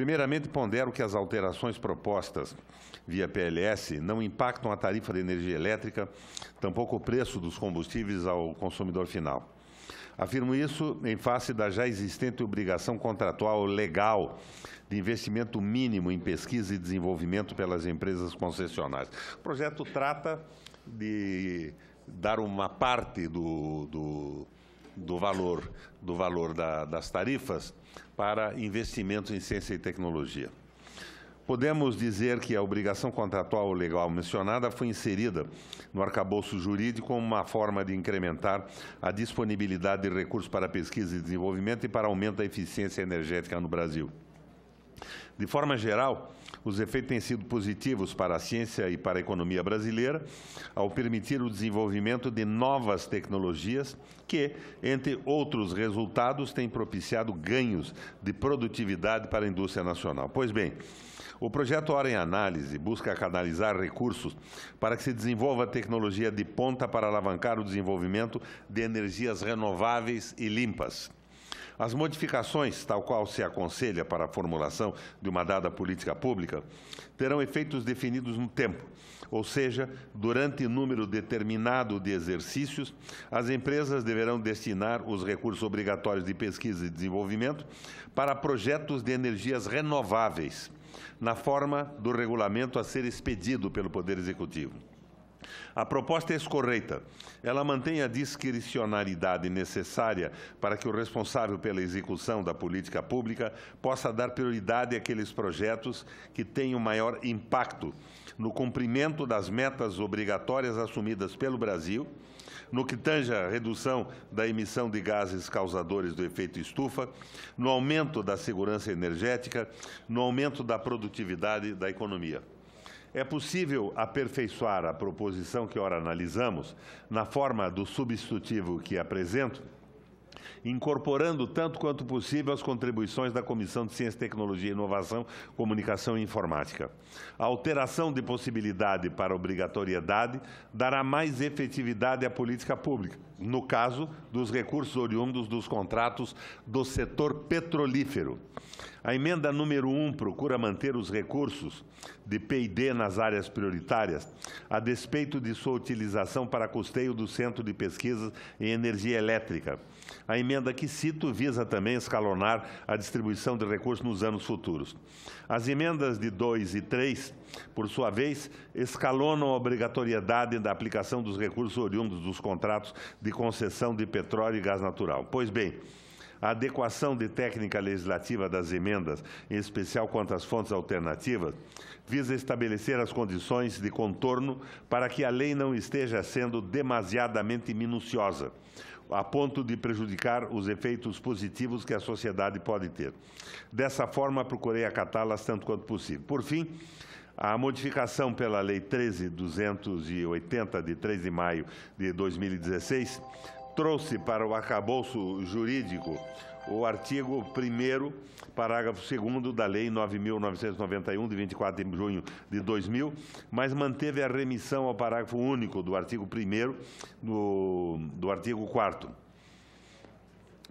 Primeiramente, pondero que as alterações propostas via PLS não impactam a tarifa de energia elétrica, tampouco o preço dos combustíveis ao consumidor final. Afirmo isso em face da já existente obrigação contratual legal de investimento mínimo em pesquisa e desenvolvimento pelas empresas concessionárias. O projeto trata de dar uma parte do, do do valor, do valor da, das tarifas para investimentos em ciência e tecnologia. Podemos dizer que a obrigação contratual legal mencionada foi inserida no arcabouço jurídico como uma forma de incrementar a disponibilidade de recursos para pesquisa e desenvolvimento e para aumento da eficiência energética no Brasil. De forma geral, os efeitos têm sido positivos para a ciência e para a economia brasileira, ao permitir o desenvolvimento de novas tecnologias que, entre outros resultados, têm propiciado ganhos de produtividade para a indústria nacional. Pois bem, o projeto Hora em Análise busca canalizar recursos para que se desenvolva tecnologia de ponta para alavancar o desenvolvimento de energias renováveis e limpas. As modificações, tal qual se aconselha para a formulação de uma dada política pública, terão efeitos definidos no tempo, ou seja, durante número determinado de exercícios, as empresas deverão destinar os recursos obrigatórios de pesquisa e desenvolvimento para projetos de energias renováveis, na forma do regulamento a ser expedido pelo Poder Executivo. A proposta é escorreita. Ela mantém a discricionalidade necessária para que o responsável pela execução da política pública possa dar prioridade àqueles projetos que tenham maior impacto no cumprimento das metas obrigatórias assumidas pelo Brasil, no que tange à redução da emissão de gases causadores do efeito estufa, no aumento da segurança energética, no aumento da produtividade da economia. É possível aperfeiçoar a proposição que ora analisamos na forma do substitutivo que apresento, incorporando tanto quanto possível as contribuições da Comissão de Ciência, Tecnologia, Inovação, Comunicação e Informática. A alteração de possibilidade para obrigatoriedade dará mais efetividade à política pública no caso dos recursos oriundos dos contratos do setor petrolífero. A emenda número 1 procura manter os recursos de P&D nas áreas prioritárias, a despeito de sua utilização para custeio do Centro de Pesquisas em Energia Elétrica. A emenda que cito visa também escalonar a distribuição de recursos nos anos futuros. As emendas de 2 e 3, por sua vez, escalonam a obrigatoriedade da aplicação dos recursos oriundos dos contratos de de concessão de petróleo e gás natural. Pois bem, a adequação de técnica legislativa das emendas, em especial quanto às fontes alternativas, visa estabelecer as condições de contorno para que a lei não esteja sendo demasiadamente minuciosa, a ponto de prejudicar os efeitos positivos que a sociedade pode ter. Dessa forma, procurei acatá-las tanto quanto possível. Por fim, a modificação pela Lei 13.280, de 3 de maio de 2016, trouxe para o arcabouço jurídico o artigo 1 parágrafo 2 da Lei 9.991, de 24 de junho de 2000, mas manteve a remissão ao parágrafo único do artigo 1 do, do artigo 4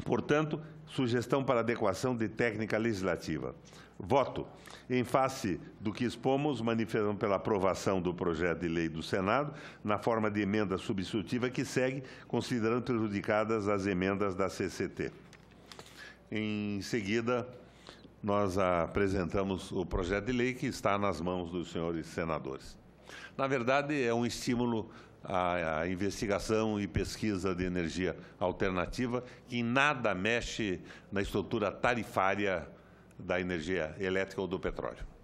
Portanto, sugestão para adequação de técnica legislativa. Voto. Em face do que expomos, manifestam pela aprovação do projeto de lei do Senado, na forma de emenda substitutiva que segue, considerando prejudicadas as emendas da CCT. Em seguida, nós apresentamos o projeto de lei que está nas mãos dos senhores senadores. Na verdade, é um estímulo a, a, investigação e pesquisa de energia alternativa, que nada mexe na estrutura tarifária da energia elétrica ou do petróleo.